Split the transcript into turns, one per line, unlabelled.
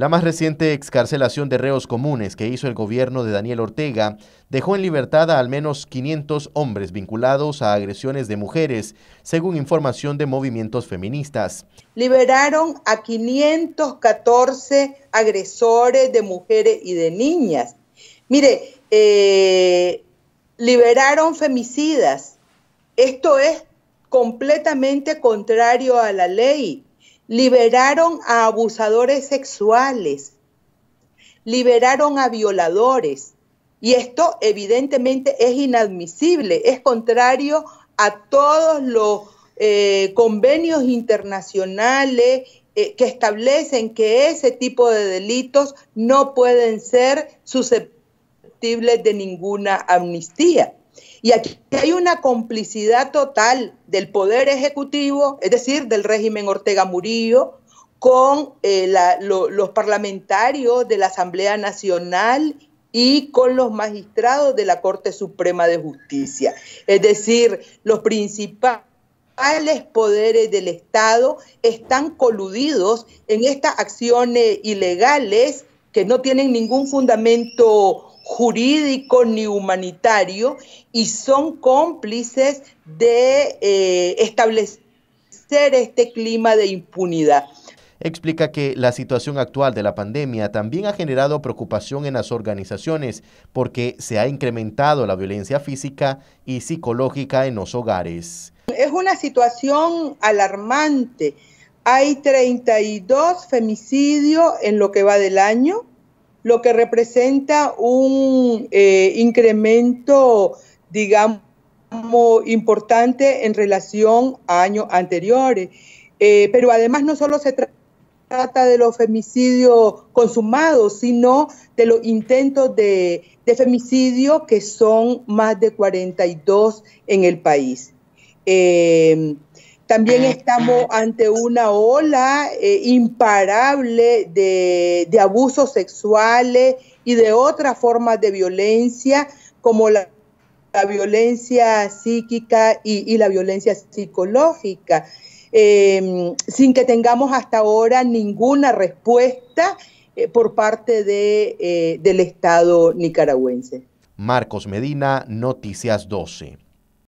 La más reciente excarcelación de reos comunes que hizo el gobierno de Daniel Ortega dejó en libertad a al menos 500 hombres vinculados a agresiones de mujeres, según información de movimientos feministas.
Liberaron a 514 agresores de mujeres y de niñas. Mire, eh, liberaron femicidas. Esto es completamente contrario a la ley liberaron a abusadores sexuales, liberaron a violadores. Y esto evidentemente es inadmisible, es contrario a todos los eh, convenios internacionales eh, que establecen que ese tipo de delitos no pueden ser susceptibles de ninguna amnistía. Y aquí hay una complicidad total del Poder Ejecutivo, es decir, del régimen Ortega Murillo, con eh, los parlamentarios de la Asamblea Nacional y con los magistrados de la Corte Suprema de Justicia. Es decir, los principales poderes del Estado están coludidos en estas acciones ilegales que no tienen ningún fundamento jurídico ni humanitario y son cómplices de eh, establecer este clima de
impunidad explica que la situación actual de la pandemia también ha generado preocupación en las organizaciones porque se ha incrementado la violencia física y psicológica en los hogares.
Es una situación alarmante. Hay 32 femicidios en lo que va del año, lo que representa un eh, incremento, digamos, importante en relación a años anteriores. Eh, pero además no solo se trata de los femicidios consumados, sino de los intentos de, femicidio que son más de 42 en el país. Eh, también eh, estamos eh. ante una ola eh, imparable de, abusos sexuales y de otras formas de violencia, como la, violencia psíquica y, la violencia psicológica, em, sin que tengamos hasta ahora ninguna respuesta por parte del Estado nicaragüense.
Marcos Medina, Noticias 12.